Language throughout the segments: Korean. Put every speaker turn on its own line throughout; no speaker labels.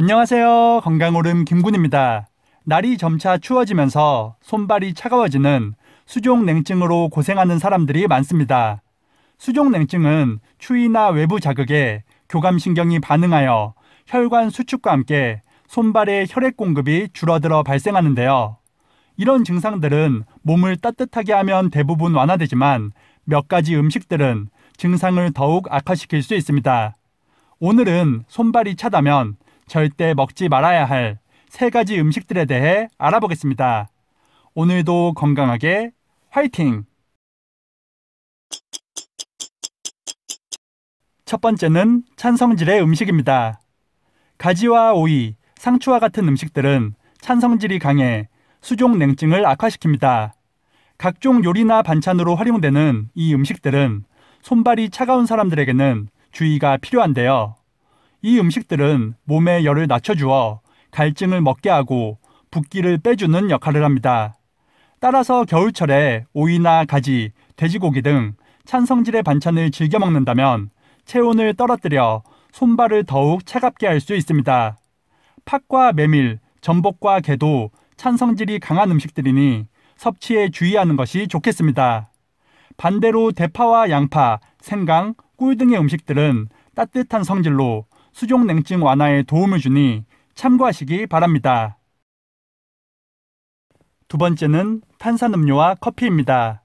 안녕하세요. 건강오름 김군입니다. 날이 점차 추워지면서 손발이 차가워지는 수족냉증으로 고생하는 사람들이 많습니다. 수족냉증은 추위나 외부 자극에 교감신경이 반응하여 혈관 수축과 함께 손발의 혈액 공급이 줄어들어 발생하는데요. 이런 증상들은 몸을 따뜻하게 하면 대부분 완화되지만 몇 가지 음식들은 증상을 더욱 악화시킬 수 있습니다. 오늘은 손발이 차다면 절대 먹지 말아야 할 세 가지 음식들에 대해 알아보겠습니다. 오늘도 건강하게 화이팅! 첫 번째는 찬성질의 음식입니다. 가지와 오이, 상추와 같은 음식들은 찬성질이 강해 수종 냉증을 악화시킵니다. 각종 요리나 반찬으로 활용되는 이 음식들은 손발이 차가운 사람들에게는 주의가 필요한데요. 이 음식들은 몸에 열을 낮춰주어 갈증을 먹게 하고 붓기를 빼주는 역할을 합니다. 따라서 겨울철에 오이나 가지, 돼지고기 등 찬성질의 반찬을 즐겨 먹는다면 체온을 떨어뜨려 손발을 더욱 차갑게 할 수 있습니다. 팥과 메밀, 전복과 게도 찬성질이 강한 음식들이니 섭취에 주의하는 것이 좋겠습니다. 반대로 대파와 양파, 생강, 꿀 등의 음식들은 따뜻한 성질로 수족냉증 완화에 도움을 주니 참고하시기 바랍니다. 두 번째는 탄산음료와 커피입니다.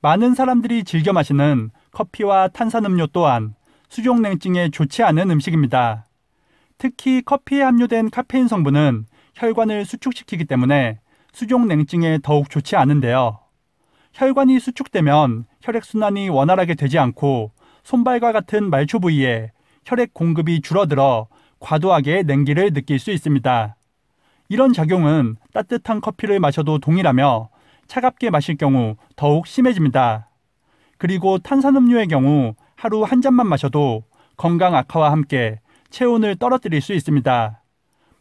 많은 사람들이 즐겨 마시는 커피와 탄산음료 또한 수족냉증에 좋지 않은 음식입니다. 특히 커피에 함유된 카페인 성분은 혈관을 수축시키기 때문에 수족냉증에 더욱 좋지 않은데요. 혈관이 수축되면 혈액순환이 원활하게 되지 않고 손발과 같은 말초 부위에 혈액 공급이 줄어들어 과도하게 냉기를 느낄 수 있습니다. 이런 작용은 따뜻한 커피를 마셔도 동일하며 차갑게 마실 경우 더욱 심해집니다. 그리고 탄산음료의 경우 하루 한 잔만 마셔도 건강 악화와 함께 체온을 떨어뜨릴 수 있습니다.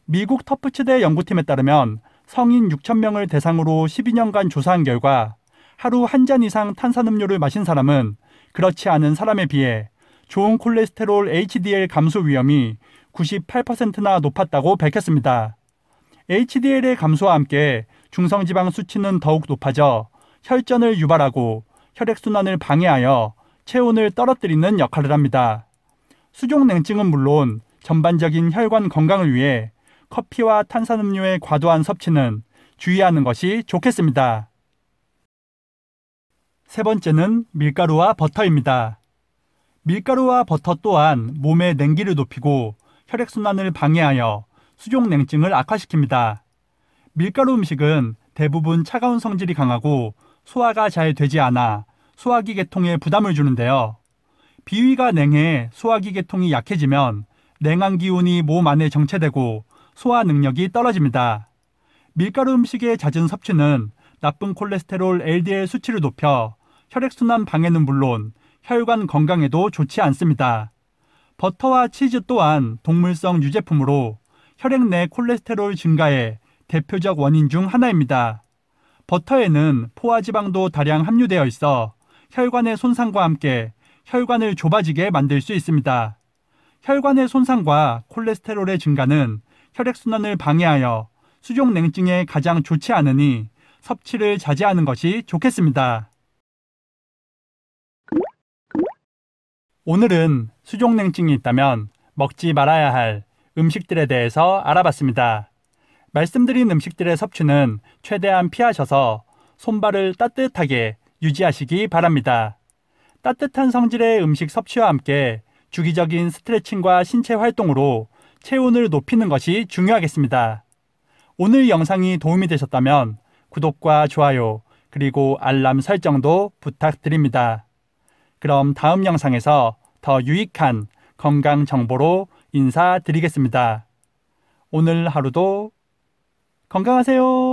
미국 터프츠대 연구팀에 따르면 성인 6,000명을 대상으로 12년간 조사한 결과 하루 한 잔 이상 탄산음료를 마신 사람은 그렇지 않은 사람에 비해 좋은 콜레스테롤 HDL 감소 위험이 98%나 높았다고 밝혔습니다. HDL의 감소와 함께 중성지방 수치는 더욱 높아져 혈전을 유발하고 혈액순환을 방해하여 체온을 떨어뜨리는 역할을 합니다. 수족냉증은 물론 전반적인 혈관 건강을 위해 커피와 탄산음료의 과도한 섭취는 주의하는 것이 좋겠습니다. 세 번째는 밀가루와 버터입니다. 밀가루와 버터 또한 몸의 냉기를 높이고 혈액순환을 방해하여 수족냉증을 악화시킵니다. 밀가루 음식은 대부분 차가운 성질이 강하고 소화가 잘 되지 않아 소화기 계통에 부담을 주는데요. 비위가 냉해 소화기 계통이 약해지면 냉한 기운이 몸 안에 정체되고 소화 능력이 떨어집니다. 밀가루 음식의 잦은 섭취는 나쁜 콜레스테롤 LDL 수치를 높여 혈액순환 방해는 물론 혈관 건강에도 좋지 않습니다. 버터와 치즈 또한 동물성 유제품으로 혈액 내 콜레스테롤 증가의 대표적 원인 중 하나입니다. 버터에는 포화지방도 다량 함유되어 있어 혈관의 손상과 함께 혈관을 좁아지게 만들 수 있습니다. 혈관의 손상과 콜레스테롤의 증가는 혈액순환을 방해하여 수족냉증에 가장 좋지 않으니 섭취를 자제하는 것이 좋겠습니다. 오늘은 수족냉증이 있다면 먹지 말아야 할 음식들에 대해서 알아봤습니다. 말씀드린 음식들의 섭취는 최대한 피하셔서 손발을 따뜻하게 유지하시기 바랍니다. 따뜻한 성질의 음식 섭취와 함께 주기적인 스트레칭과 신체 활동으로 체온을 높이는 것이 중요하겠습니다. 오늘 영상이 도움이 되셨다면 구독과 좋아요 그리고 알람 설정도 부탁드립니다. 그럼 다음 영상에서 더 유익한 건강 정보로 인사드리겠습니다. 오늘 하루도 건강하세요.